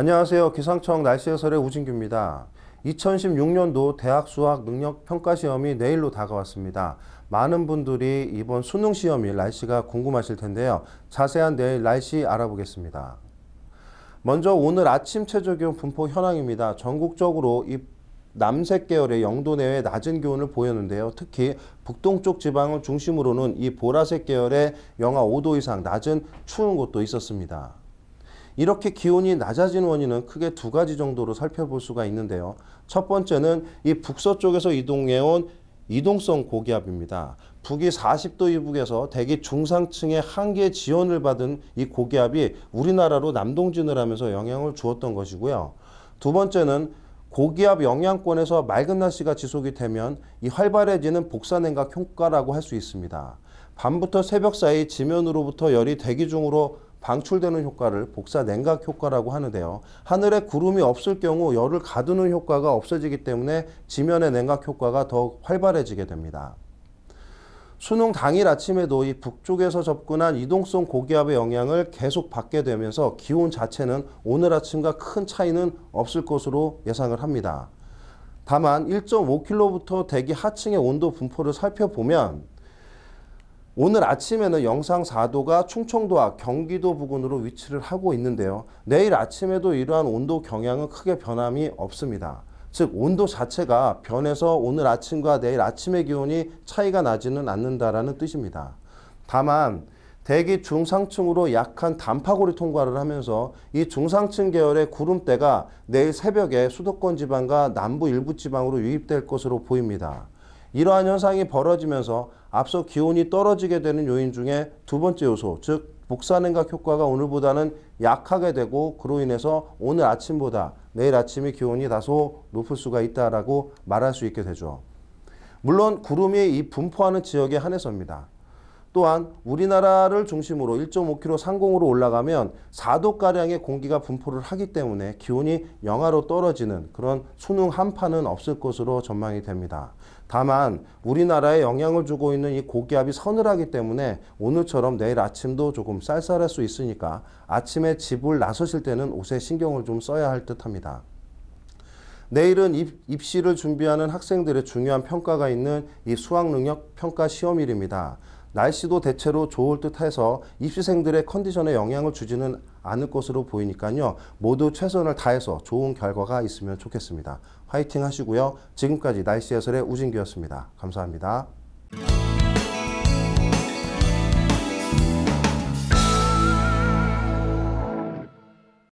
안녕하세요. 기상청 날씨 해설의 우진규입니다. 2016년도 대학 수학 능력 평가 시험이 내일로 다가왔습니다. 많은 분들이 이번 수능 시험이 날씨가 궁금하실 텐데요. 자세한 내일 날씨 알아보겠습니다. 먼저 오늘 아침 최저 기온 분포 현황입니다. 전국적으로 이 남색 계열의 영도 내외 낮은 기온을 보였는데요. 특히 북동쪽 지방을 중심으로는 이 보라색 계열의 영하 5도 이상 낮은 추운 곳도 있었습니다. 이렇게 기온이 낮아진 원인은 크게 두 가지 정도로 살펴볼 수가 있는데요. 첫 번째는 이 북서쪽에서 이동해온 이동성 고기압입니다. 북위 40도 이북에서 대기 중상층의 한계 지원을 받은 이 고기압이 우리나라로 남동진을 하면서 영향을 주었던 것이고요. 두 번째는 고기압 영향권에서 맑은 날씨가 지속이 되면 이 활발해지는 복사냉각 효과라고 할 수 있습니다. 밤부터 새벽 사이 지면으로부터 열이 대기 중으로 방출되는 효과를 복사 냉각 효과라고 하는데요. 하늘에 구름이 없을 경우 열을 가두는 효과가 없어지기 때문에 지면의 냉각 효과가 더 활발해지게 됩니다. 수능 당일 아침에도 이 북쪽에서 접근한 이동성 고기압의 영향을 계속 받게 되면서 기온 자체는 오늘 아침과 큰 차이는 없을 것으로 예상을 합니다. 다만 1.5km부터 대기 하층의 온도 분포를 살펴보면 오늘 아침에는 영상 4도가 충청도와 경기도 부근으로 위치를 하고 있는데요. 내일 아침에도 이러한 온도 경향은 크게 변함이 없습니다. 즉 온도 자체가 변해서 오늘 아침과 내일 아침의 기온이 차이가 나지는 않는다라는 뜻입니다. 다만 대기 중상층으로 약한 단파골이 통과를 하면서 이 중상층 계열의 구름대가 내일 새벽에 수도권 지방과 남부 일부 지방으로 유입될 것으로 보입니다. 이러한 현상이 벌어지면서 앞서 기온이 떨어지게 되는 요인 중에 두 번째 요소, 즉 복사냉각 효과가 오늘보다는 약하게 되고 그로 인해서 오늘 아침보다 내일 아침에 기온이 다소 높을 수가 있다라고 말할 수 있게 되죠. 물론 구름이 이 분포하는 지역에 한해서입니다. 또한 우리나라를 중심으로 1.5km 상공으로 올라가면 4도가량의 공기가 분포를 하기 때문에 기온이 영하로 떨어지는 그런 수능 한파는 없을 것으로 전망이 됩니다. 다만 우리나라에 영향을 주고 있는 이 고기압이 서늘하기 때문에 오늘처럼 내일 아침도 조금 쌀쌀할 수 있으니까 아침에 집을 나서실 때는 옷에 신경을 좀 써야 할 듯합니다. 내일은 입, 시를 준비하는 학생들의 중요한 평가가 있는 이 수학능력 평가 시험일입니다. 날씨도 대체로 좋을 듯해서 입시생들의 컨디션에 영향을 주지는 않을 것으로 보이니까요. 모두 최선을 다해서 좋은 결과가 있으면 좋겠습니다. 화이팅 하시고요. 지금까지 날씨 해설의 우진규였습니다. 감사합니다.